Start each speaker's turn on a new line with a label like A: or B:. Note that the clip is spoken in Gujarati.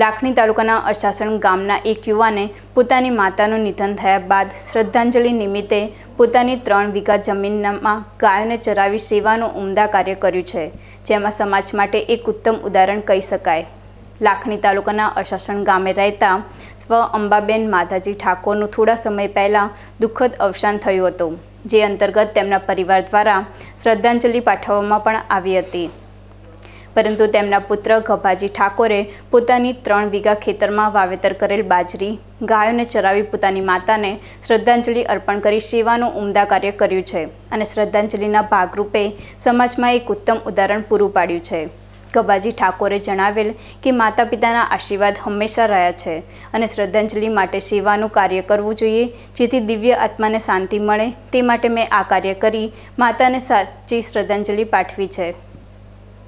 A: લાખણી તાલુકાના અશાસણ ગામના એક યુવાને પોતાની માતાનું નિધન થયા બાદ શ્રદ્ધાંજલિ નિમિત્તે પોતાની ત્રણ વીઘા જમીનમાં ગાયોને ચરાવી સેવાનું ઉમદા કાર્ય કર્યું છે જેમાં સમાજ માટે એક ઉત્તમ ઉદાહરણ કહી શકાય લાખણી તાલુકાના અશાસણ ગામે રહેતા સ્વ અંબાબેન માધાજી ઠાકોરનું થોડા સમય પહેલાં દુઃખદ અવસાન થયું હતું જે અંતર્ગત તેમના પરિવાર દ્વારા શ્રદ્ધાંજલિ પાઠવવામાં પણ આવી હતી પરંતુ તેમના પુત્ર ગભાજી ઠાકોરે પોતાની ત્રણ વીઘા ખેતરમાં વાવેતર કરેલ બાજરી ગાયોને ચરાવી પોતાની માતાને શ્રદ્ધાંજલિ અર્પણ કરી સેવાનું ઉમદા કાર્ય કર્યું છે અને શ્રદ્ધાંજલિના ભાગરૂપે સમાજમાં એક ઉત્તમ ઉદાહરણ પૂરું પાડ્યું છે ગભાજી ઠાકોરે જણાવેલ કે માતા પિતાના આશીર્વાદ હંમેશા રહ્યા છે અને શ્રદ્ધાંજલિ માટે સેવાનું કાર્ય કરવું જોઈએ જેથી દિવ્ય આત્માને શાંતિ મળે તે માટે મેં આ કાર્ય કરી માતાને સાચી શ્રદ્ધાંજલિ પાઠવી છે